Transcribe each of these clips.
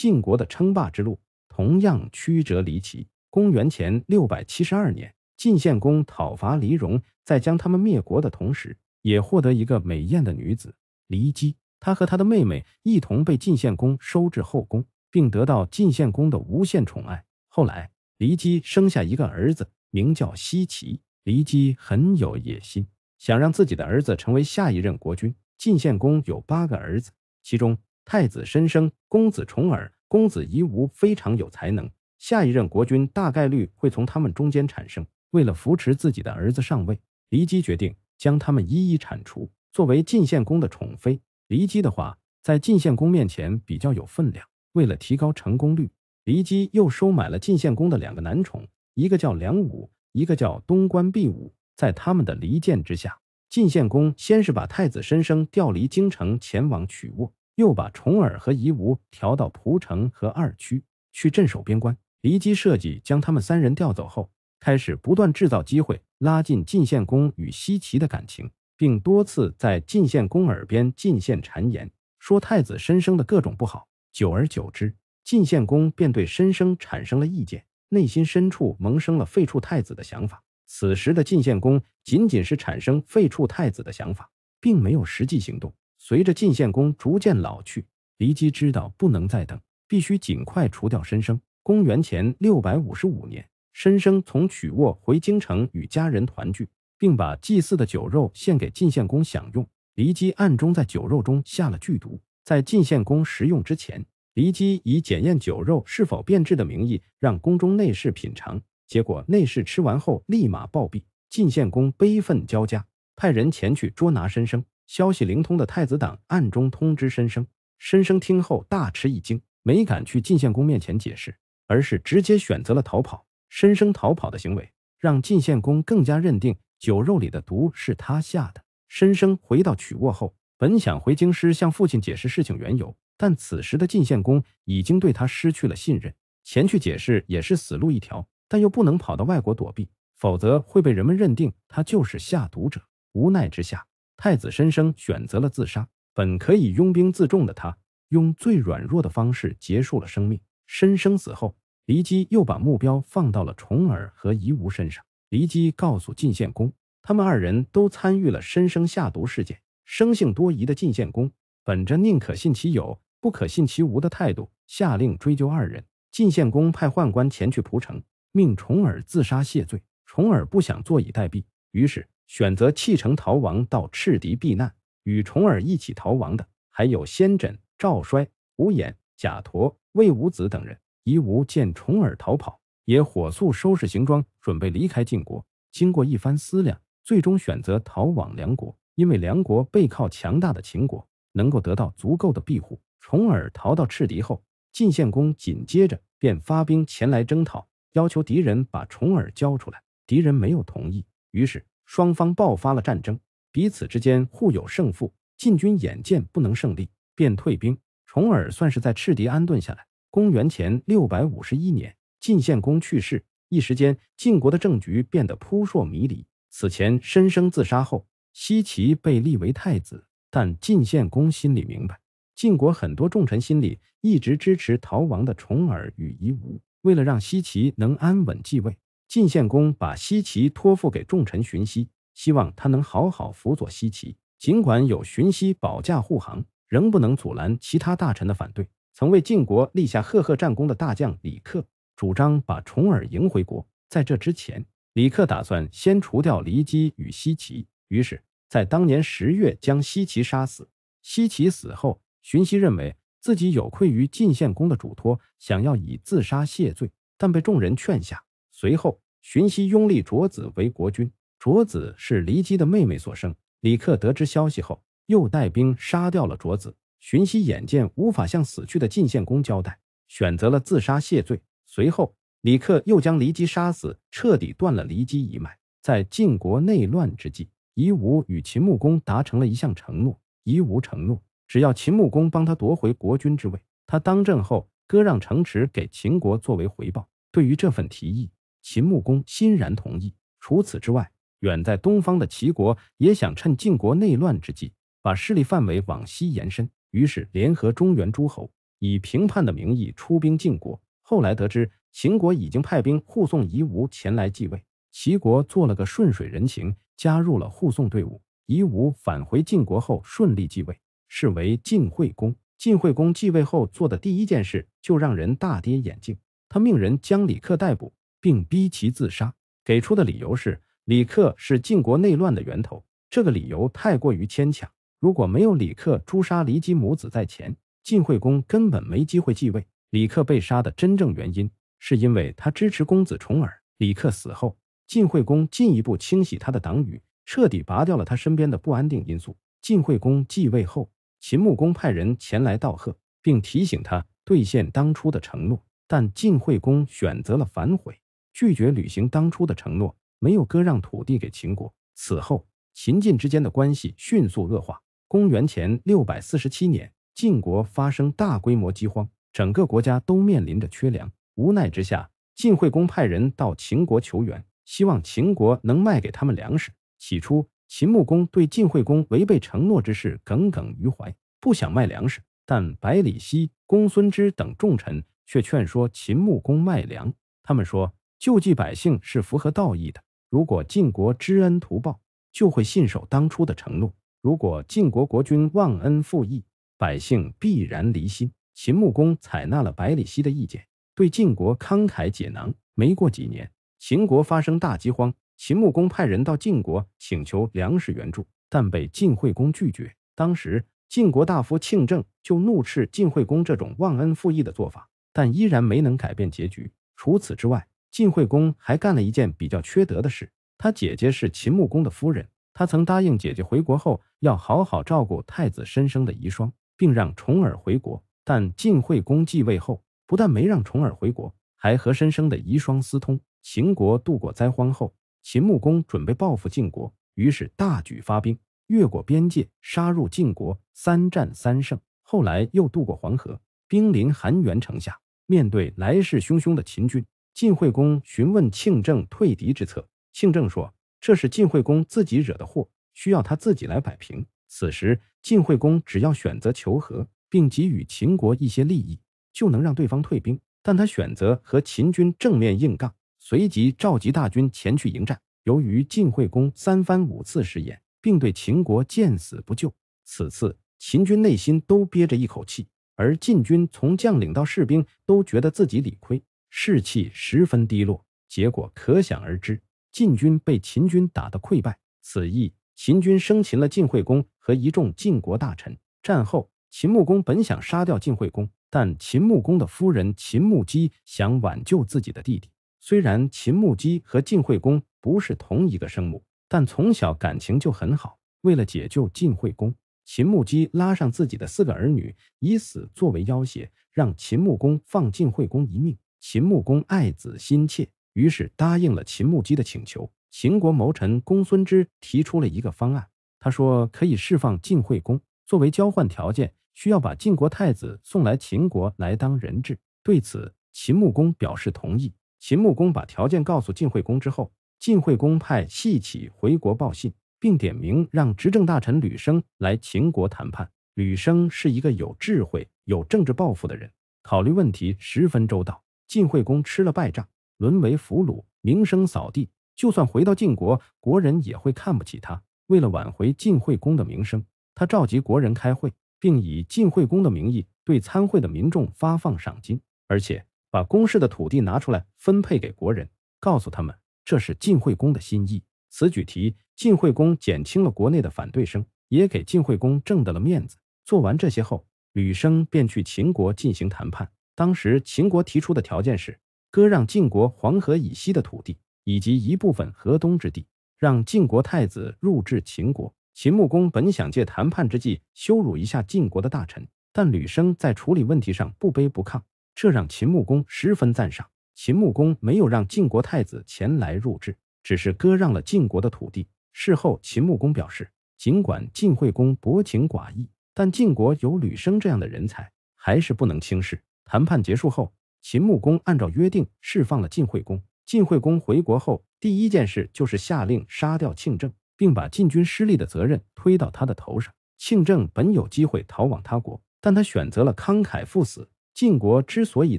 晋国的称霸之路同样曲折离奇。公元前六百七十二年，晋献公讨伐黎戎，在将他们灭国的同时，也获得一个美艳的女子骊姬。他和他的妹妹一同被晋献公收至后宫，并得到晋献公的无限宠爱。后来，骊姬生下一个儿子，名叫奚齐。骊姬很有野心，想让自己的儿子成为下一任国君。晋献公有八个儿子，其中。太子申生、公子重耳、公子夷吾非常有才能，下一任国君大概率会从他们中间产生。为了扶持自己的儿子上位，骊姬决定将他们一一铲除。作为晋献公的宠妃，骊姬的话在晋献公面前比较有分量。为了提高成功率，骊姬又收买了晋献公的两个男宠，一个叫梁武，一个叫东关毕武。在他们的离间之下，晋献公先是把太子申生调离京城，前往曲沃。又把重耳和夷吾调到蒲城和二区去镇守边关。骊姬设计将他们三人调走后，开始不断制造机会，拉近晋献公与西岐的感情，并多次在晋献公耳边进献谗言，说太子申生的各种不好。久而久之，晋献公便对申生产生了意见，内心深处萌生了废黜太子的想法。此时的晋献公仅仅是产生废黜太子的想法，并没有实际行动。随着晋献公逐渐老去，骊姬知道不能再等，必须尽快除掉申生。公元前六百五十五年，申生从曲沃回京城与家人团聚，并把祭祀的酒肉献给晋献公享用。骊姬暗中在酒肉中下了剧毒，在晋献公食用之前，骊姬以检验酒肉是否变质的名义让宫中内侍品尝，结果内侍吃完后立马暴毙。晋献公悲愤交加，派人前去捉拿申生。消息灵通的太子党暗中通知申生，申生听后大吃一惊，没敢去晋献公面前解释，而是直接选择了逃跑。申生逃跑的行为让晋献公更加认定酒肉里的毒是他下的。申生回到曲沃后，本想回京师向父亲解释事情缘由，但此时的晋献公已经对他失去了信任，前去解释也是死路一条。但又不能跑到外国躲避，否则会被人们认定他就是下毒者。无奈之下。太子申生选择了自杀，本可以拥兵自重的他，用最软弱的方式结束了生命。申生死后，骊姬又把目标放到了重耳和夷吾身上。骊姬告诉晋献公，他们二人都参与了申生下毒事件。生性多疑的晋献公，本着宁可信其有，不可信其无的态度，下令追究二人。晋献公派宦官前去蒲城，命重耳自杀谢罪。重耳不想坐以待毙，于是。选择弃城逃亡到赤狄避难，与重耳一起逃亡的还有先轸、赵衰、吴衍、贾佗、魏武子等人。夷吾见重耳逃跑，也火速收拾行装，准备离开晋国。经过一番思量，最终选择逃往梁国，因为梁国背靠强大的秦国，能够得到足够的庇护。重耳逃到赤狄后，晋献公紧接着便发兵前来征讨，要求敌人把重耳交出来。敌人没有同意，于是。双方爆发了战争，彼此之间互有胜负。晋军眼见不能胜利，便退兵。重耳算是在赤迪安顿下来。公元前六百五十一年，晋献公去世，一时间晋国的政局变得扑朔迷离。此前申生自杀后，西岐被立为太子，但晋献公心里明白，晋国很多重臣心里一直支持逃亡的重耳与夷吾，为了让西岐能安稳继位。晋献公把西岐托付给重臣荀息，希望他能好好辅佐西岐。尽管有荀息保驾护航，仍不能阻拦其他大臣的反对。曾为晋国立下赫赫战功的大将李克主张把重耳迎回国。在这之前，李克打算先除掉骊姬与西岐，于是，在当年十月将西岐杀死。西岐死后，荀息认为自己有愧于晋献公的嘱托，想要以自杀谢罪，但被众人劝下。随后，荀息拥立卓子为国君。卓子是骊姬的妹妹所生。李克得知消息后，又带兵杀掉了卓子。荀息眼见无法向死去的晋献公交代，选择了自杀谢罪。随后，李克又将骊姬杀死，彻底断了骊姬一脉。在晋国内乱之际，夷吾与秦穆公达成了一项承诺：夷吾承诺，只要秦穆公帮他夺回国君之位，他当政后割让城池给秦国作为回报。对于这份提议，秦穆公欣然同意。除此之外，远在东方的齐国也想趁晋国内乱之际，把势力范围往西延伸。于是联合中原诸侯，以平叛的名义出兵晋国。后来得知秦国已经派兵护送夷吾前来继位，齐国做了个顺水人情，加入了护送队伍。夷吾返回晋国后顺利继位，是为晋惠公。晋惠公继位后做的第一件事就让人大跌眼镜，他命人将李克逮捕。并逼其自杀，给出的理由是李克是晋国内乱的源头。这个理由太过于牵强。如果没有李克诛杀骊姬母子在前，晋惠公根本没机会继位。李克被杀的真正原因，是因为他支持公子重耳。李克死后，晋惠公进一步清洗他的党羽，彻底拔掉了他身边的不安定因素。晋惠公继位后，秦穆公派人前来道贺，并提醒他兑现当初的承诺，但晋惠公选择了反悔。拒绝履行当初的承诺，没有割让土地给秦国。此后，秦晋之间的关系迅速恶化。公元前六百四十七年，晋国发生大规模饥荒，整个国家都面临着缺粮。无奈之下，晋惠公派人到秦国求援，希望秦国能卖给他们粮食。起初，秦穆公对晋惠公违背承诺之事耿耿于怀，不想卖粮食。但百里奚、公孙之等重臣却劝说秦穆公卖粮，他们说。救济百姓是符合道义的。如果晋国知恩图报，就会信守当初的承诺；如果晋国国君忘恩负义，百姓必然离心。秦穆公采纳了百里奚的意见，对晋国慷慨解囊。没过几年，秦国发生大饥荒，秦穆公派人到晋国请求粮食援助，但被晋惠公拒绝。当时，晋国大夫庆正就怒斥晋惠公这种忘恩负义的做法，但依然没能改变结局。除此之外，晋惠公还干了一件比较缺德的事。他姐姐是秦穆公的夫人，他曾答应姐姐回国后要好好照顾太子申生的遗孀，并让重耳回国。但晋惠公继位后，不但没让重耳回国，还和申生的遗孀私通。秦国度过灾荒后，秦穆公准备报复晋国，于是大举发兵，越过边界，杀入晋国，三战三胜。后来又渡过黄河，兵临韩元城下，面对来势汹汹的秦军。晋惠公询问庆政退敌之策，庆政说：“这是晋惠公自己惹的祸，需要他自己来摆平。”此时，晋惠公只要选择求和，并给予秦国一些利益，就能让对方退兵。但他选择和秦军正面硬杠，随即召集大军前去迎战。由于晋惠公三番五次食言，并对秦国见死不救，此次秦军内心都憋着一口气，而晋军从将领到士兵都觉得自己理亏。士气十分低落，结果可想而知。晋军被秦军打得溃败。此役，秦军生擒了晋惠公和一众晋国大臣。战后，秦穆公本想杀掉晋惠公，但秦穆公的夫人秦穆姬想挽救自己的弟弟。虽然秦穆姬和晋惠公不是同一个生母，但从小感情就很好。为了解救晋惠公，秦穆姬拉上自己的四个儿女，以死作为要挟，让秦穆公放晋惠公一命。秦穆公爱子心切，于是答应了秦穆姬的请求。秦国谋臣公孙枝提出了一个方案，他说可以释放晋惠公，作为交换条件，需要把晋国太子送来秦国来当人质。对此，秦穆公表示同意。秦穆公把条件告诉晋惠公之后，晋惠公派细起回国报信，并点名让执政大臣吕生来秦国谈判。吕生是一个有智慧、有政治抱负的人，考虑问题十分周到。晋惠公吃了败仗，沦为俘虏，名声扫地。就算回到晋国，国人也会看不起他。为了挽回晋惠公的名声，他召集国人开会，并以晋惠公的名义对参会的民众发放赏金，而且把公室的土地拿出来分配给国人，告诉他们这是晋惠公的心意。此举提晋惠公减轻了国内的反对声，也给晋惠公挣得了面子。做完这些后，吕生便去秦国进行谈判。当时秦国提出的条件是割让晋国黄河以西的土地以及一部分河东之地，让晋国太子入治秦国。秦穆公本想借谈判之际羞辱一下晋国的大臣，但吕生在处理问题上不卑不亢，这让秦穆公十分赞赏。秦穆公没有让晋国太子前来入治，只是割让了晋国的土地。事后，秦穆公表示，尽管晋惠公薄情寡义，但晋国有吕生这样的人才，还是不能轻视。谈判结束后，秦穆公按照约定释放了晋惠公。晋惠公回国后，第一件事就是下令杀掉庆政，并把晋军失利的责任推到他的头上。庆政本有机会逃往他国，但他选择了慷慨赴死。晋国之所以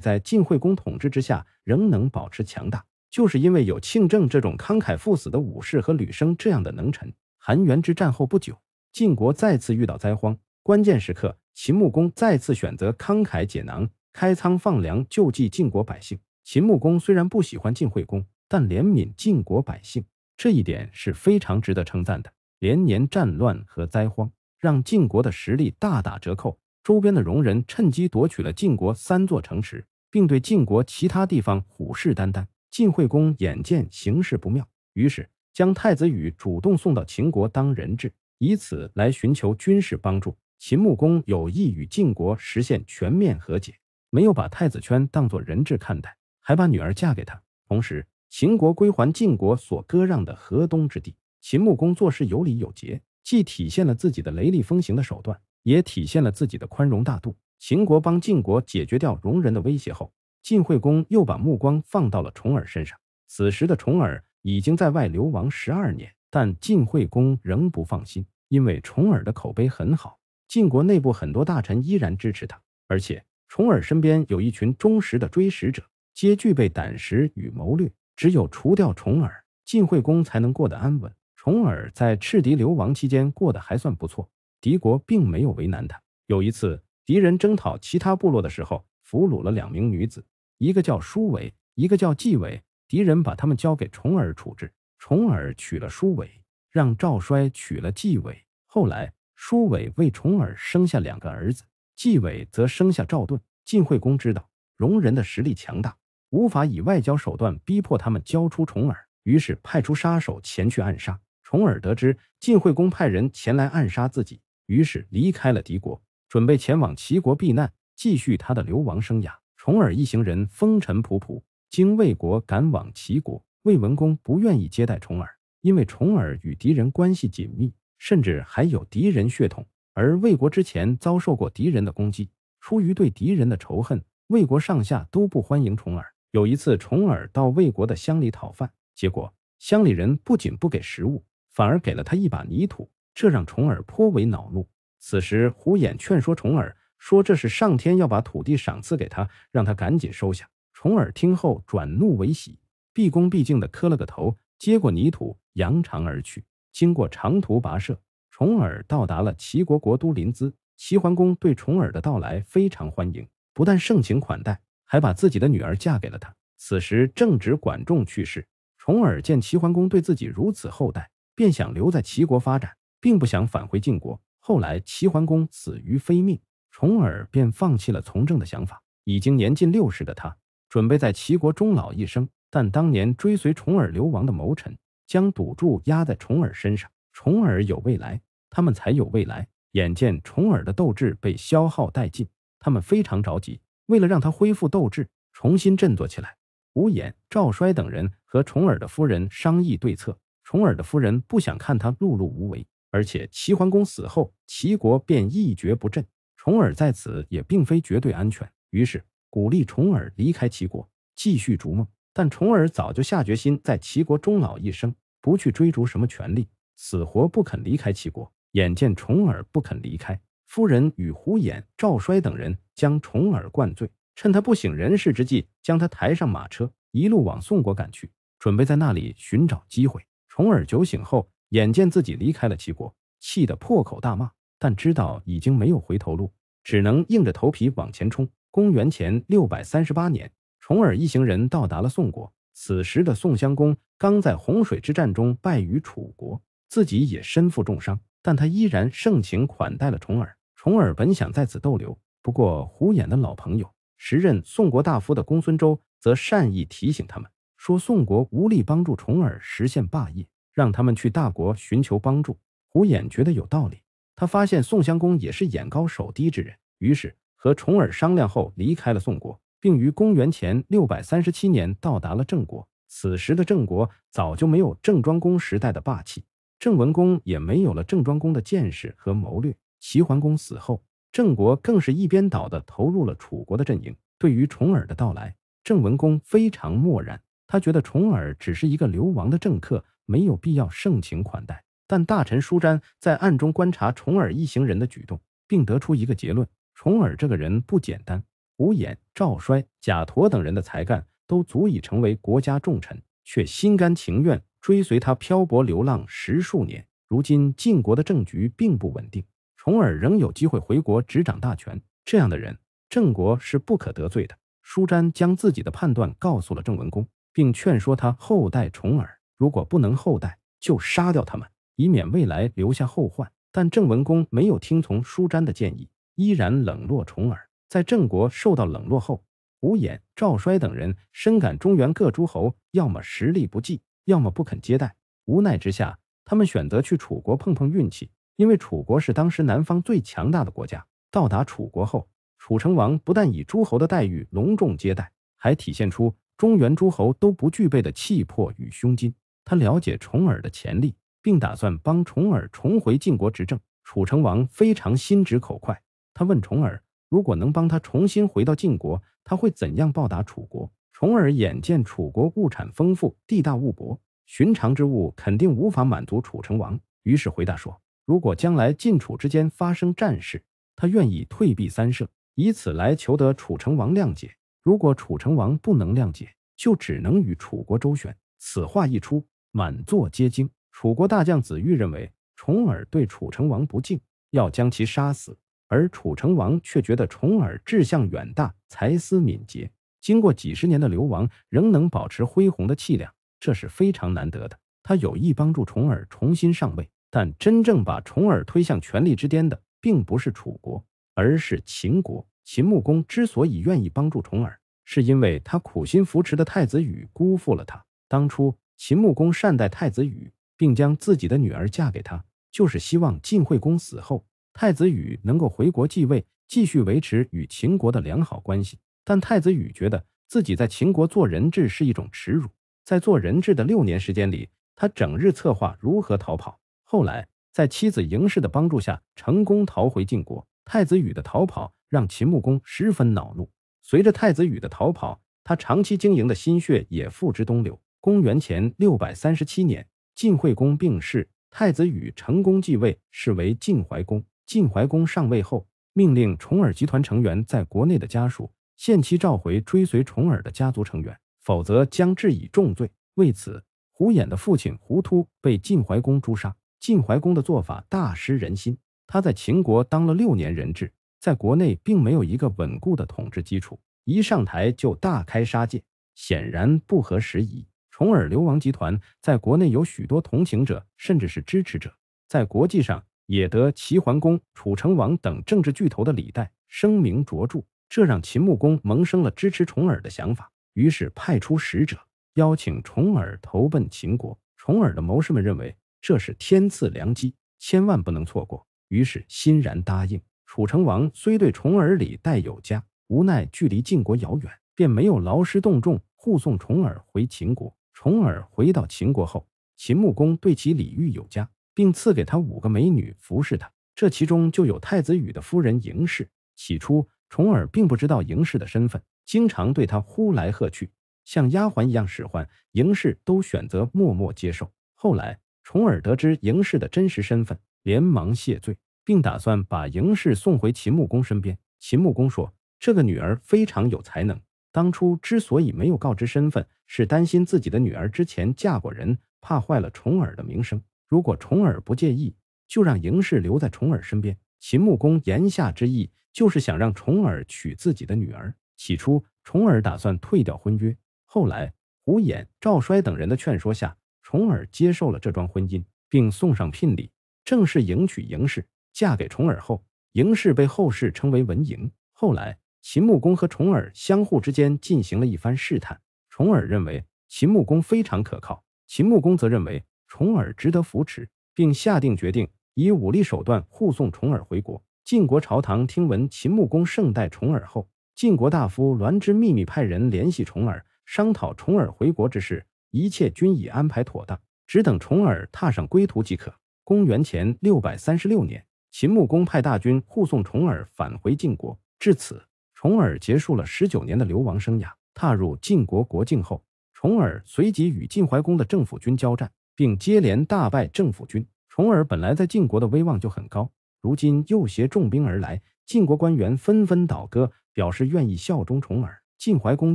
在晋惠公统治之下仍能保持强大，就是因为有庆政这种慷慨赴死的武士和吕生这样的能臣。韩元之战后不久，晋国再次遇到灾荒，关键时刻，秦穆公再次选择慷慨解囊。开仓放粮救济晋国百姓。秦穆公虽然不喜欢晋惠公，但怜悯晋国百姓，这一点是非常值得称赞的。连年战乱和灾荒让晋国的实力大打折扣，周边的戎人趁机夺取了晋国三座城池，并对晋国其他地方虎视眈眈。晋惠公眼见形势不妙，于是将太子羽主动送到秦国当人质，以此来寻求军事帮助。秦穆公有意与晋国实现全面和解。没有把太子圈当作人质看待，还把女儿嫁给他。同时，秦国归还晋国所割让的河东之地。秦穆公做事有礼有节，既体现了自己的雷厉风行的手段，也体现了自己的宽容大度。秦国帮晋国解决掉戎人的威胁后，晋惠公又把目光放到了重耳身上。此时的重耳已经在外流亡十二年，但晋惠公仍不放心，因为重耳的口碑很好，晋国内部很多大臣依然支持他，而且。重耳身边有一群忠实的追使者，皆具备胆识与谋略。只有除掉重耳，晋惠公才能过得安稳。重耳在赤狄流亡期间过得还算不错，敌国并没有为难他。有一次，敌人征讨其他部落的时候，俘虏了两名女子，一个叫舒伟，一个叫季伟。敌人把他们交给重耳处置，重耳娶了舒伟，让赵衰娶了季伟。后来，舒伟为重耳生下两个儿子。纪委则生下赵盾。晋惠公知道戎人的实力强大，无法以外交手段逼迫他们交出重耳，于是派出杀手前去暗杀。重耳得知晋惠公派人前来暗杀自己，于是离开了敌国，准备前往齐国避难，继续他的流亡生涯。重耳一行人风尘仆仆，经魏国赶往齐国。魏文公不愿意接待重耳，因为重耳与敌人关系紧密，甚至还有敌人血统。而魏国之前遭受过敌人的攻击，出于对敌人的仇恨，魏国上下都不欢迎重耳。有一次，重耳到魏国的乡里讨饭，结果乡里人不仅不给食物，反而给了他一把泥土，这让重耳颇为恼怒。此时，胡衍劝说重耳，说这是上天要把土地赏赐给他，让他赶紧收下。重耳听后转怒为喜，毕恭毕敬地磕了个头，接过泥土，扬长而去。经过长途跋涉。重耳到达了齐国国都临淄，齐桓公对重耳的到来非常欢迎，不但盛情款待，还把自己的女儿嫁给了他。此时正值管仲去世，重耳见齐桓公对自己如此厚待，便想留在齐国发展，并不想返回晋国。后来齐桓公死于非命，重耳便放弃了从政的想法，已经年近六十的他准备在齐国终老一生。但当年追随重耳流亡的谋臣将赌注压在重耳身上，重耳有未来。他们才有未来。眼见重耳的斗志被消耗殆尽，他们非常着急。为了让他恢复斗志，重新振作起来，无衍、赵衰等人和重耳的夫人商议对策。重耳的夫人不想看他碌碌无为，而且齐桓公死后，齐国便一蹶不振，重耳在此也并非绝对安全。于是鼓励重耳离开齐国，继续逐梦。但重耳早就下决心在齐国终老一生，不去追逐什么权利，死活不肯离开齐国。眼见重耳不肯离开，夫人与胡衍、赵衰等人将重耳灌醉，趁他不省人事之际，将他抬上马车，一路往宋国赶去，准备在那里寻找机会。重耳酒醒后，眼见自己离开了齐国，气得破口大骂，但知道已经没有回头路，只能硬着头皮往前冲。公元前六百三十八年，重耳一行人到达了宋国。此时的宋襄公刚在洪水之战中败于楚国，自己也身负重伤。但他依然盛情款待了重耳。重耳本想在此逗留，不过胡衍的老朋友、时任宋国大夫的公孙周则善意提醒他们说：“宋国无力帮助重耳实现霸业，让他们去大国寻求帮助。”胡衍觉得有道理。他发现宋襄公也是眼高手低之人，于是和重耳商量后离开了宋国，并于公元前六百三十七年到达了郑国。此时的郑国早就没有郑庄公时代的霸气。郑文公也没有了郑庄公的见识和谋略。齐桓公死后，郑国更是一边倒的投入了楚国的阵营。对于重耳的到来，郑文公非常漠然，他觉得重耳只是一个流亡的政客，没有必要盛情款待。但大臣舒詹在暗中观察重耳一行人的举动，并得出一个结论：重耳这个人不简单。伍衍、赵衰、贾佗等人的才干都足以成为国家重臣，却心甘情愿。追随他漂泊流浪十数年，如今晋国的政局并不稳定，重耳仍有机会回国执掌大权。这样的人，郑国是不可得罪的。舒詹将自己的判断告诉了郑文公，并劝说他厚待重耳，如果不能厚待，就杀掉他们，以免未来留下后患。但郑文公没有听从舒詹的建议，依然冷落重耳。在郑国受到冷落后，狐衍、赵衰等人深感中原各诸侯要么实力不济。要么不肯接待，无奈之下，他们选择去楚国碰碰运气，因为楚国是当时南方最强大的国家。到达楚国后，楚成王不但以诸侯的待遇隆重接待，还体现出中原诸侯都不具备的气魄与胸襟。他了解重耳的潜力，并打算帮重耳重回晋国执政。楚成王非常心直口快，他问重耳：“如果能帮他重新回到晋国，他会怎样报答楚国？”重耳眼见楚国物产丰富、地大物博，寻常之物肯定无法满足楚成王，于是回答说：“如果将来晋楚之间发生战事，他愿意退避三舍，以此来求得楚成王谅解。如果楚成王不能谅解，就只能与楚国周旋。”此话一出，满座皆惊。楚国大将子玉认为重耳对楚成王不敬，要将其杀死；而楚成王却觉得重耳志向远大，才思敏捷。经过几十年的流亡，仍能保持恢弘的气量，这是非常难得的。他有意帮助重耳重新上位，但真正把重耳推向权力之巅的，并不是楚国，而是秦国。秦穆公之所以愿意帮助重耳，是因为他苦心扶持的太子羽辜负了他。当初，秦穆公善待太子羽，并将自己的女儿嫁给他，就是希望晋惠公死后，太子羽能够回国继位，继续维持与秦国的良好关系。但太子羽觉得自己在秦国做人质是一种耻辱。在做人质的六年时间里，他整日策划如何逃跑。后来，在妻子嬴氏的帮助下，成功逃回晋国。太子羽的逃跑让秦穆公十分恼怒。随着太子羽的逃跑，他长期经营的心血也付之东流。公元前六百三十七年，晋惠公病逝，太子羽成功继位，是为晋怀公。晋怀公上位后，命令重耳集团成员在国内的家属。限期召回追随重耳的家族成员，否则将治以重罪。为此，胡衍的父亲胡突被晋怀公诛杀。晋怀公的做法大失人心。他在秦国当了六年人质，在国内并没有一个稳固的统治基础，一上台就大开杀戒，显然不合时宜。重耳流亡集团在国内有许多同情者，甚至是支持者，在国际上也得齐桓公、楚成王等政治巨头的礼待，声名卓著。这让秦穆公萌生了支持重耳的想法，于是派出使者邀请重耳投奔秦国。重耳的谋士们认为这是天赐良机，千万不能错过，于是欣然答应。楚成王虽对重耳礼待有加，无奈距离晋国遥远，便没有劳师动众护送重耳回秦国。重耳回到秦国后，秦穆公对其礼遇有加，并赐给他五个美女服侍他，这其中就有太子羽的夫人嬴氏。起初。重耳并不知道嬴氏的身份，经常对他呼来喝去，像丫鬟一样使唤。嬴氏都选择默默接受。后来，重耳得知嬴氏的真实身份，连忙谢罪，并打算把嬴氏送回秦穆公身边。秦穆公说：“这个女儿非常有才能，当初之所以没有告知身份，是担心自己的女儿之前嫁过人，怕坏了重耳的名声。如果重耳不介意，就让嬴氏留在重耳身边。”秦穆公言下之意。就是想让重耳娶自己的女儿。起初，重耳打算退掉婚约，后来胡衍、赵衰等人的劝说下，重耳接受了这桩婚姻，并送上聘礼，正式迎娶嬴氏。嫁给重耳后，嬴氏被后世称为文嬴。后来，秦穆公和重耳相互之间进行了一番试探，重耳认为秦穆公非常可靠，秦穆公则认为重耳值得扶持，并下定决定以武力手段护送重耳回国。晋国朝堂听闻秦穆公盛待重耳后，晋国大夫栾之秘密派人联系重耳，商讨重耳回国之事，一切均已安排妥当，只等重耳踏上归途即可。公元前六百三十六年，秦穆公派大军护送重耳返回晋国。至此，重耳结束了十九年的流亡生涯。踏入晋国国境后，重耳随即与晋怀公的政府军交战，并接连大败政府军。重耳本来在晋国的威望就很高。如今又携重兵而来，晋国官员纷纷倒戈，表示愿意效忠重耳。晋怀公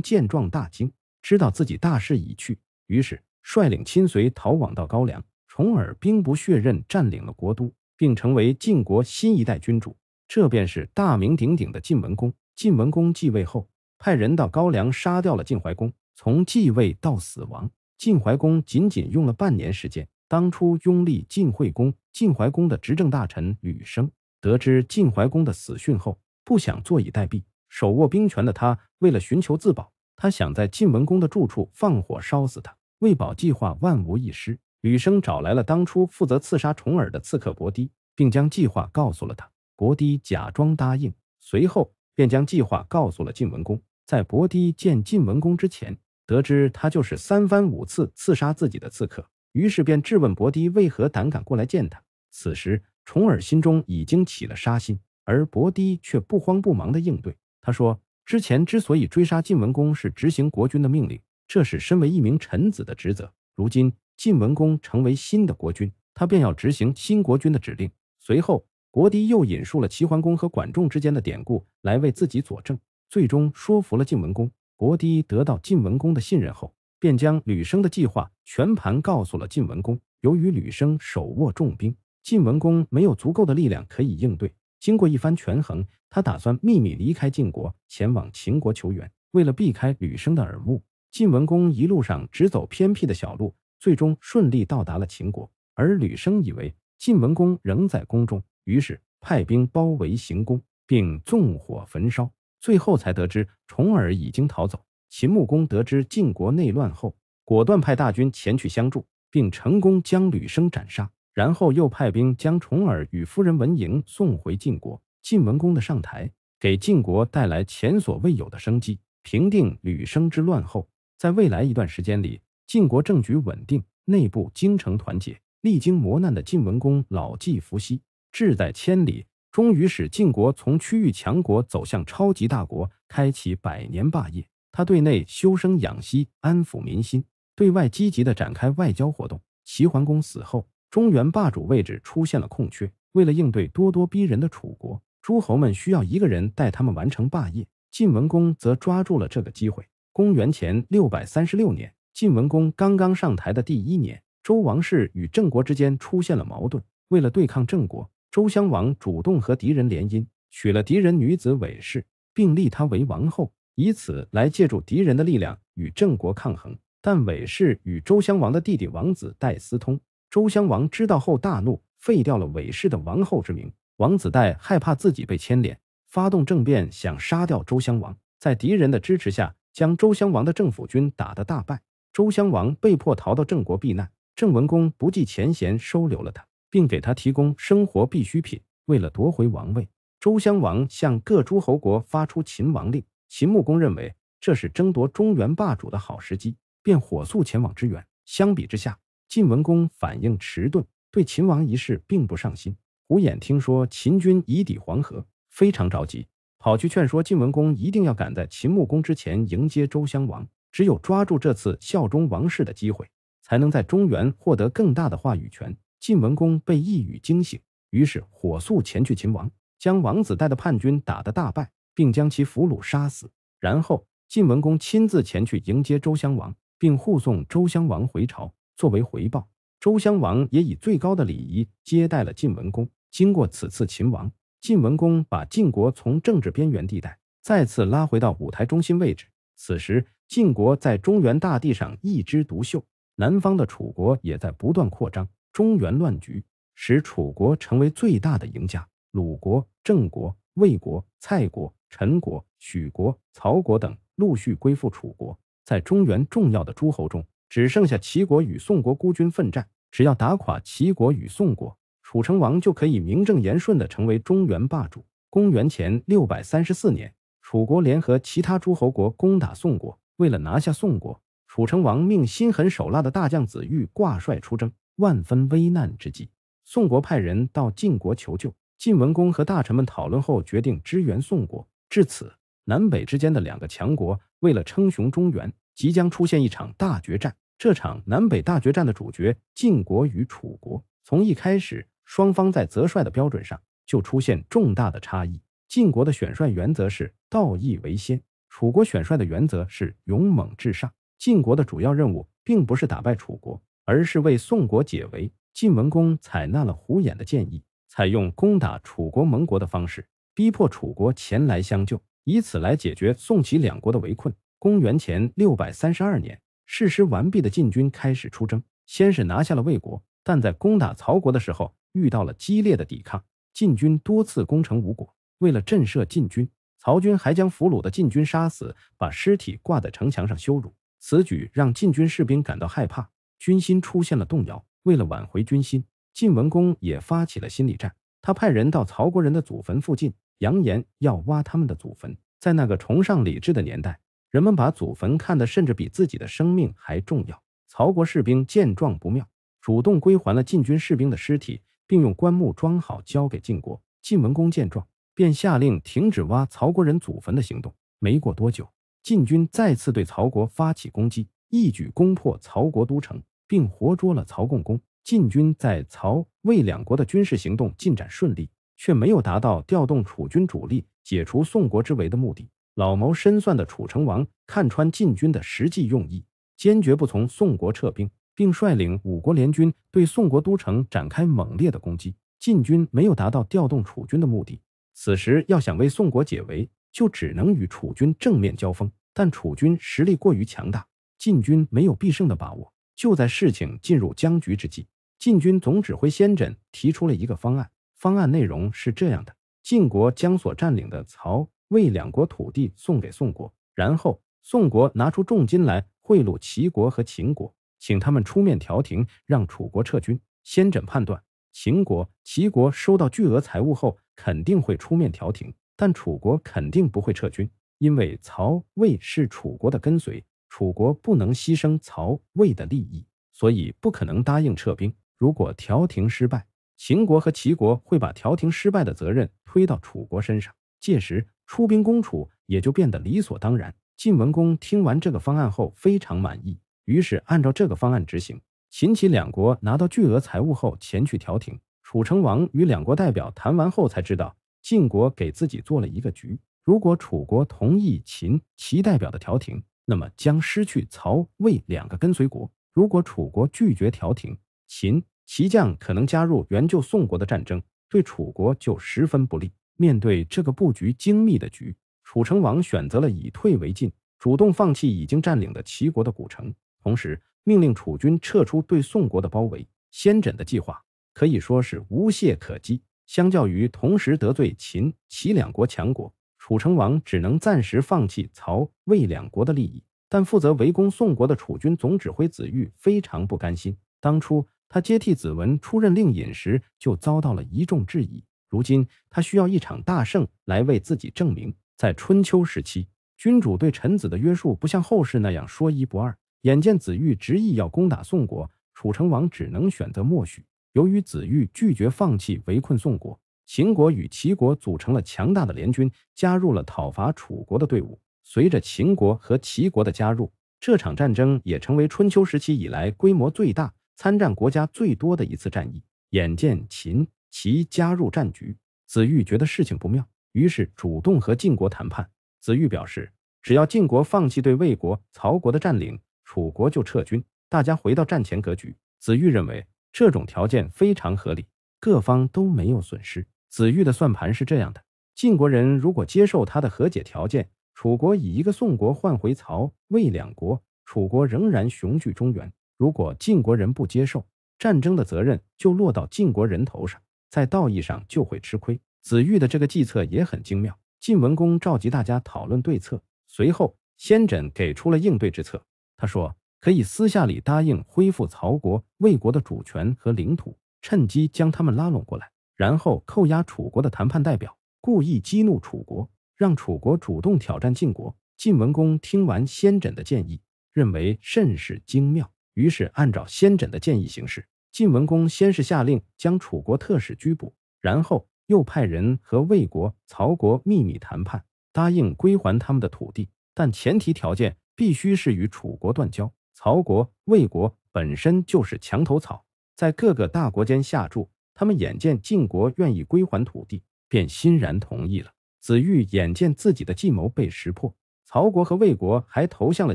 见状大惊，知道自己大势已去，于是率领亲随逃往到高梁。重耳兵不血刃占领了国都，并成为晋国新一代君主，这便是大名鼎鼎的晋文公。晋文公继位后，派人到高梁杀掉了晋怀公。从继位到死亡，晋怀公仅仅用了半年时间。当初拥立晋惠公，晋怀公的执政大臣吕生得知晋怀公的死讯后，不想坐以待毙，手握兵权的他为了寻求自保，他想在晋文公的住处放火烧死他。为保计划万无一失，吕生找来了当初负责刺杀重耳的刺客伯狄，并将计划告诉了他。伯狄假装答应，随后便将计划告诉了晋文公。在伯狄见晋文公之前，得知他就是三番五次刺杀自己的刺客。于是便质问伯迪为何胆敢过来见他。此时，重耳心中已经起了杀心，而伯迪却不慌不忙地应对。他说：“之前之所以追杀晋文公，是执行国君的命令，这是身为一名臣子的职责。如今晋文公成为新的国君，他便要执行新国君的指令。”随后，伯迪又引述了齐桓公和管仲之间的典故来为自己佐证，最终说服了晋文公。伯迪得到晋文公的信任后。便将吕生的计划全盘告诉了晋文公。由于吕生手握重兵，晋文公没有足够的力量可以应对。经过一番权衡，他打算秘密离开晋国，前往秦国求援。为了避开吕生的耳目，晋文公一路上只走偏僻的小路，最终顺利到达了秦国。而吕生以为晋文公仍在宫中，于是派兵包围行宫，并纵火焚烧。最后才得知重耳已经逃走。秦穆公得知晋国内乱后，果断派大军前去相助，并成功将吕生斩杀。然后又派兵将重耳与夫人文嬴送回晋国。晋文公的上台，给晋国带来前所未有的生机。平定吕生之乱后，在未来一段时间里，晋国政局稳定，内部精诚团结。历经磨难的晋文公老骥伏枥，志在千里，终于使晋国从区域强国走向超级大国，开启百年霸业。他对内修身养息，安抚民心；对外积极地展开外交活动。齐桓公死后，中原霸主位置出现了空缺。为了应对咄咄逼人的楚国，诸侯们需要一个人带他们完成霸业。晋文公则抓住了这个机会。公元前六百三十六年，晋文公刚刚上台的第一年，周王室与郑国之间出现了矛盾。为了对抗郑国，周襄王主动和敌人联姻，娶了敌人女子韦氏，并立她为王后。以此来借助敌人的力量与郑国抗衡，但韦氏与周襄王的弟弟王子带私通。周襄王知道后大怒，废掉了韦氏的王后之名。王子带害怕自己被牵连，发动政变，想杀掉周襄王。在敌人的支持下，将周襄王的政府军打得大败。周襄王被迫逃到郑国避难，郑文公不计前嫌，收留了他，并给他提供生活必需品。为了夺回王位，周襄王向各诸侯国发出秦王令。秦穆公认为这是争夺中原霸主的好时机，便火速前往支援。相比之下，晋文公反应迟钝，对秦王一事并不上心。胡衍听说秦军已抵黄河，非常着急，跑去劝说晋文公一定要赶在秦穆公之前迎接周襄王。只有抓住这次效忠王室的机会，才能在中原获得更大的话语权。晋文公被一语惊醒，于是火速前去秦王，将王子带的叛军打得大败。并将其俘虏杀死，然后晋文公亲自前去迎接周襄王，并护送周襄王回朝。作为回报，周襄王也以最高的礼仪接待了晋文公。经过此次秦王，晋文公把晋国从政治边缘地带再次拉回到舞台中心位置。此时，晋国在中原大地上一枝独秀，南方的楚国也在不断扩张。中原乱局使楚国成为最大的赢家。鲁国、郑国。魏国、蔡国、陈国、许国、曹国等陆续归附楚国，在中原重要的诸侯中，只剩下齐国与宋国孤军奋战。只要打垮齐国与宋国，楚成王就可以名正言顺地成为中原霸主。公元前六百三十四年，楚国联合其他诸侯国攻打宋国。为了拿下宋国，楚成王命心狠手辣的大将子玉挂帅出征。万分危难之际，宋国派人到晋国求救。晋文公和大臣们讨论后，决定支援宋国。至此，南北之间的两个强国为了称雄中原，即将出现一场大决战。这场南北大决战的主角，晋国与楚国。从一开始，双方在择帅的标准上就出现重大的差异。晋国的选帅原则是道义为先，楚国选帅的原则是勇猛至上。晋国的主要任务并不是打败楚国，而是为宋国解围。晋文公采纳了胡衍的建议。采用攻打楚国盟国的方式，逼迫楚国前来相救，以此来解决宋齐两国的围困。公元前六百三十二年，誓师完毕的晋军开始出征，先是拿下了魏国，但在攻打曹国的时候遇到了激烈的抵抗，晋军多次攻城无果。为了震慑晋军，曹军还将俘虏的晋军杀死，把尸体挂在城墙上羞辱。此举让晋军士兵感到害怕，军心出现了动摇。为了挽回军心。晋文公也发起了心理战，他派人到曹国人的祖坟附近，扬言要挖他们的祖坟。在那个崇尚礼制的年代，人们把祖坟看得甚至比自己的生命还重要。曹国士兵见状不妙，主动归还了晋军士兵的尸体，并用棺木装好交给晋国。晋文公见状，便下令停止挖曹国人祖坟的行动。没过多久，晋军再次对曹国发起攻击，一举攻破曹国都城，并活捉了曹共公。晋军在曹魏两国的军事行动进展顺利，却没有达到调动楚军主力、解除宋国之围的目的。老谋深算的楚成王看穿晋军的实际用意，坚决不从宋国撤兵，并率领五国联军对宋国都城展开猛烈的攻击。晋军没有达到调动楚军的目的，此时要想为宋国解围，就只能与楚军正面交锋。但楚军实力过于强大，晋军没有必胜的把握。就在事情进入僵局之际，晋军总指挥先轸提出了一个方案，方案内容是这样的：晋国将所占领的曹魏两国土地送给宋国，然后宋国拿出重金来贿赂齐国和秦国，请他们出面调停，让楚国撤军。先轸判断，秦国、齐国收到巨额财物后，肯定会出面调停，但楚国肯定不会撤军，因为曹魏是楚国的跟随，楚国不能牺牲曹魏的利益，所以不可能答应撤兵。如果调停失败，秦国和齐国会把调停失败的责任推到楚国身上，届时出兵攻楚也就变得理所当然。晋文公听完这个方案后非常满意，于是按照这个方案执行。秦、齐两国拿到巨额财物后前去调停。楚成王与两国代表谈完后才知道，晋国给自己做了一个局：如果楚国同意秦、齐代表的调停，那么将失去曹、魏两个跟随国；如果楚国拒绝调停，秦齐将可能加入援救宋国的战争，对楚国就十分不利。面对这个布局精密的局，楚成王选择了以退为进，主动放弃已经占领的齐国的古城，同时命令楚军撤出对宋国的包围。先轸的计划可以说是无懈可击。相较于同时得罪秦、齐两国强国，楚成王只能暂时放弃曹、魏两国的利益。但负责围攻宋国的楚军总指挥子玉非常不甘心，当初。他接替子文出任令尹时，就遭到了一众质疑。如今，他需要一场大胜来为自己证明。在春秋时期，君主对臣子的约束不像后世那样说一不二。眼见子玉执意要攻打宋国，楚成王只能选择默许。由于子玉拒绝放弃围困宋国，秦国与齐国组成了强大的联军，加入了讨伐楚国的队伍。随着秦国和齐国的加入，这场战争也成为春秋时期以来规模最大。参战国家最多的一次战役，眼见秦、齐加入战局，子玉觉得事情不妙，于是主动和晋国谈判。子玉表示，只要晋国放弃对魏国、曹国的占领，楚国就撤军，大家回到战前格局。子玉认为这种条件非常合理，各方都没有损失。子玉的算盘是这样的：晋国人如果接受他的和解条件，楚国以一个宋国换回曹、魏两国，楚国仍然雄踞中原。如果晋国人不接受，战争的责任就落到晋国人头上，在道义上就会吃亏。子玉的这个计策也很精妙。晋文公召集大家讨论对策，随后先轸给出了应对之策。他说：“可以私下里答应恢复曹国、魏国的主权和领土，趁机将他们拉拢过来，然后扣押楚国的谈判代表，故意激怒楚国，让楚国主动挑战晋国。”晋文公听完先轸的建议，认为甚是精妙。于是按照先轸的建议行事。晋文公先是下令将楚国特使拘捕，然后又派人和魏国、曹国秘密谈判，答应归还他们的土地，但前提条件必须是与楚国断交。曹国、魏国本身就是墙头草，在各个大国间下注。他们眼见晋国愿意归还土地，便欣然同意了。子玉眼见自己的计谋被识破，曹国和魏国还投向了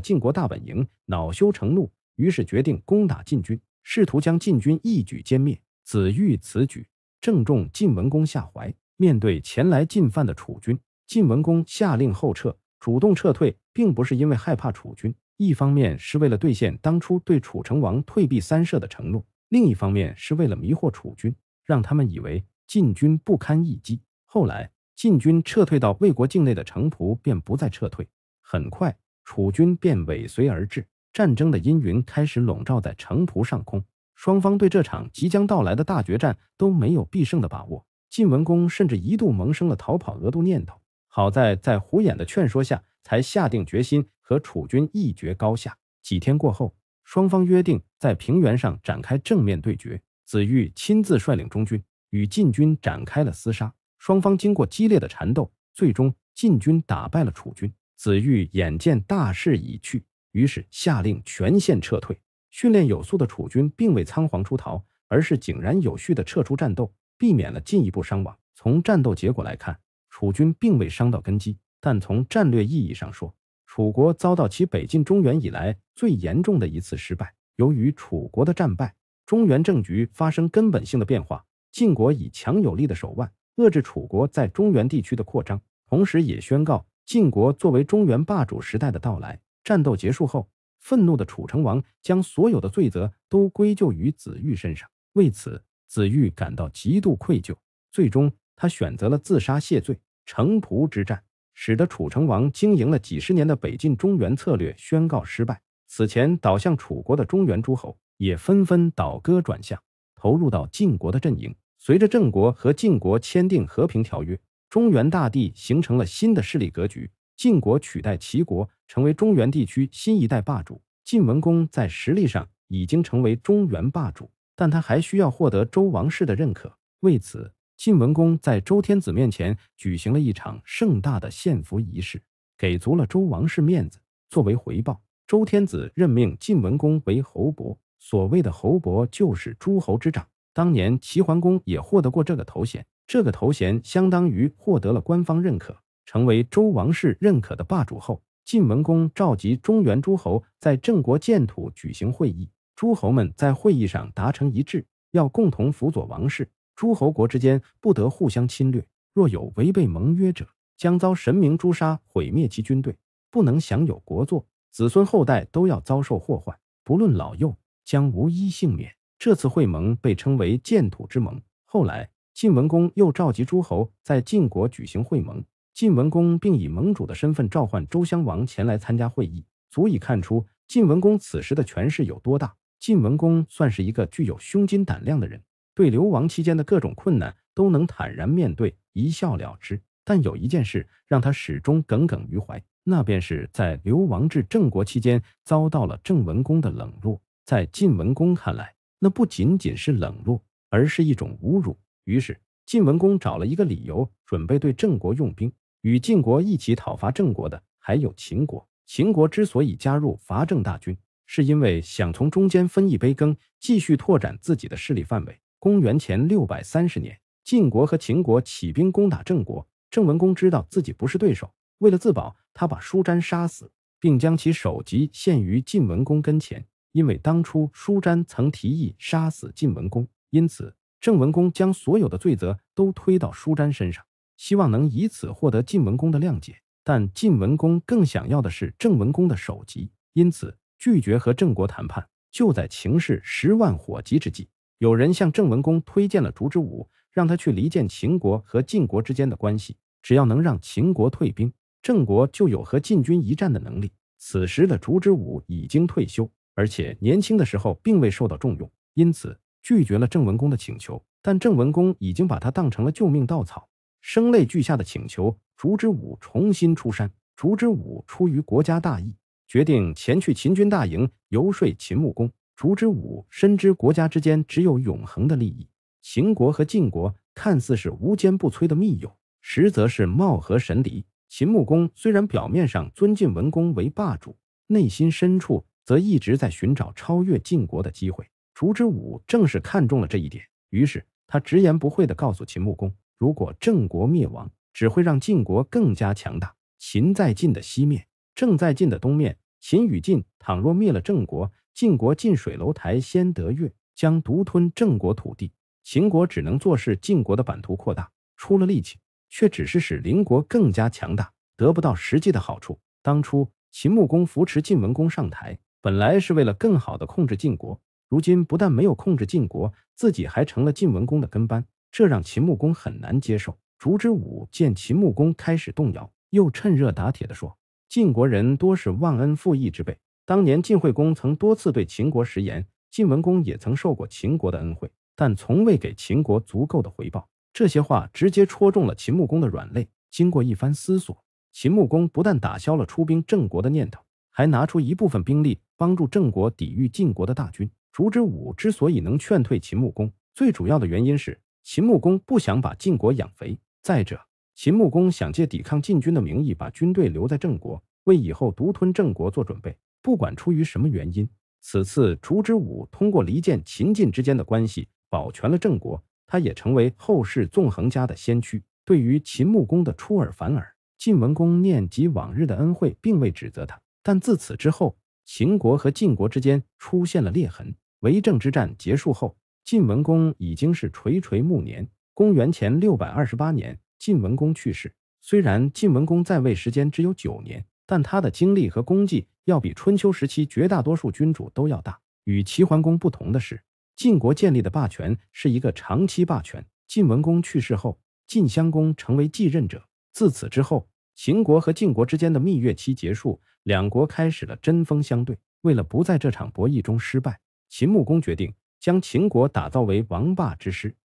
晋国大本营，恼羞成怒。于是决定攻打晋军，试图将晋军一举歼灭。子玉此举正中晋文公下怀。面对前来进犯的楚军，晋文公下令后撤，主动撤退，并不是因为害怕楚军。一方面是为了兑现当初对楚成王退避三舍的承诺，另一方面是为了迷惑楚军，让他们以为晋军不堪一击。后来，晋军撤退到魏国境内的城濮，便不再撤退。很快，楚军便尾随而至。战争的阴云开始笼罩在城濮上空，双方对这场即将到来的大决战都没有必胜的把握。晋文公甚至一度萌生了逃跑、额度念头。好在在胡衍的劝说下，才下定决心和楚军一决高下。几天过后，双方约定在平原上展开正面对决。子玉亲自率领中军与晋军展开了厮杀。双方经过激烈的缠斗，最终晋军打败了楚军。子玉眼见大势已去。于是下令全线撤退。训练有素的楚军并未仓皇出逃，而是井然有序地撤出战斗，避免了进一步伤亡。从战斗结果来看，楚军并未伤到根基，但从战略意义上说，楚国遭到其北进中原以来最严重的一次失败。由于楚国的战败，中原政局发生根本性的变化。晋国以强有力的手腕遏制楚国在中原地区的扩张，同时也宣告晋国作为中原霸主时代的到来。战斗结束后，愤怒的楚成王将所有的罪责都归咎于子玉身上。为此，子玉感到极度愧疚，最终他选择了自杀谢罪。城濮之战使得楚成王经营了几十年的北进中原策略宣告失败。此前倒向楚国的中原诸侯也纷纷倒戈转向，投入到晋国的阵营。随着郑国和晋国签订和平条约，中原大地形成了新的势力格局，晋国取代齐国。成为中原地区新一代霸主，晋文公在实力上已经成为中原霸主，但他还需要获得周王室的认可。为此，晋文公在周天子面前举行了一场盛大的献俘仪式，给足了周王室面子。作为回报，周天子任命晋文公为侯伯。所谓的侯伯就是诸侯之长，当年齐桓公也获得过这个头衔。这个头衔相当于获得了官方认可，成为周王室认可的霸主后。晋文公召集中原诸侯在郑国建土举行会议，诸侯们在会议上达成一致，要共同辅佐王室，诸侯国之间不得互相侵略。若有违背盟约者，将遭神明诛杀，毁灭其军队，不能享有国祚，子孙后代都要遭受祸患，不论老幼，将无一幸免。这次会盟被称为建土之盟。后来，晋文公又召集诸侯在晋国举行会盟。晋文公并以盟主的身份召唤周襄王前来参加会议，足以看出晋文公此时的权势有多大。晋文公算是一个具有胸襟胆量的人，对流亡期间的各种困难都能坦然面对，一笑了之。但有一件事让他始终耿耿于怀，那便是在流亡至郑国期间遭到了郑文公的冷落。在晋文公看来，那不仅仅是冷落，而是一种侮辱。于是，晋文公找了一个理由，准备对郑国用兵。与晋国一起讨伐郑国的还有秦国。秦国之所以加入伐郑大军，是因为想从中间分一杯羹，继续拓展自己的势力范围。公元前六百三十年，晋国和秦国起兵攻打郑国。郑文公知道自己不是对手，为了自保，他把舒詹杀死，并将其首级献于晋文公跟前。因为当初舒詹曾提议杀死晋文公，因此郑文公将所有的罪责都推到舒詹身上。希望能以此获得晋文公的谅解，但晋文公更想要的是郑文公的首级，因此拒绝和郑国谈判。就在情势十万火急之际，有人向郑文公推荐了烛之武，让他去离间秦国和晋国之间的关系。只要能让秦国退兵，郑国就有和晋军一战的能力。此时的烛之武已经退休，而且年轻的时候并未受到重用，因此拒绝了郑文公的请求。但郑文公已经把他当成了救命稻草。声泪俱下的请求，烛之武重新出山。烛之武出于国家大义，决定前去秦军大营游说秦穆公。烛之武深知国家之间只有永恒的利益。秦国和晋国看似是无坚不摧的密友，实则是貌合神离。秦穆公虽然表面上尊晋文公为霸主，内心深处则一直在寻找超越晋国的机会。烛之武正是看中了这一点，于是他直言不讳的告诉秦穆公。如果郑国灭亡，只会让晋国更加强大。秦在晋的西面，郑在晋的东面。秦与晋，倘若灭了郑国，晋国近水楼台先得月，将独吞郑国土地。秦国只能坐视晋国的版图扩大，出了力气，却只是使邻国更加强大，得不到实际的好处。当初秦穆公扶持晋文公上台，本来是为了更好的控制晋国，如今不但没有控制晋国，自己还成了晋文公的跟班。这让秦穆公很难接受。烛之武见秦穆公开始动摇，又趁热打铁地说：“晋国人多是忘恩负义之辈。当年晋惠公曾多次对秦国食言，晋文公也曾受过秦国的恩惠，但从未给秦国足够的回报。”这些话直接戳中了秦穆公的软肋。经过一番思索，秦穆公不但打消了出兵郑国的念头，还拿出一部分兵力帮助郑国抵御晋国的大军。烛之武之所以能劝退秦穆公，最主要的原因是。秦穆公不想把晋国养肥。再者，秦穆公想借抵抗晋军的名义把军队留在郑国，为以后独吞郑国做准备。不管出于什么原因，此次烛之武通过离间秦晋之间的关系，保全了郑国，他也成为后世纵横家的先驱。对于秦穆公的出尔反尔，晋文公念及往日的恩惠，并未指责他。但自此之后，秦国和晋国之间出现了裂痕。为政之战结束后。晋文公已经是垂垂暮年。公元前六百二十八年，晋文公去世。虽然晋文公在位时间只有九年，但他的经历和功绩要比春秋时期绝大多数君主都要大。与齐桓公不同的是，晋国建立的霸权是一个长期霸权。晋文公去世后，晋襄公成为继任者。自此之后，秦国和晋国之间的蜜月期结束，两国开始了针锋相对。为了不在这场博弈中失败，秦穆公决定。将秦国打造为王霸之师。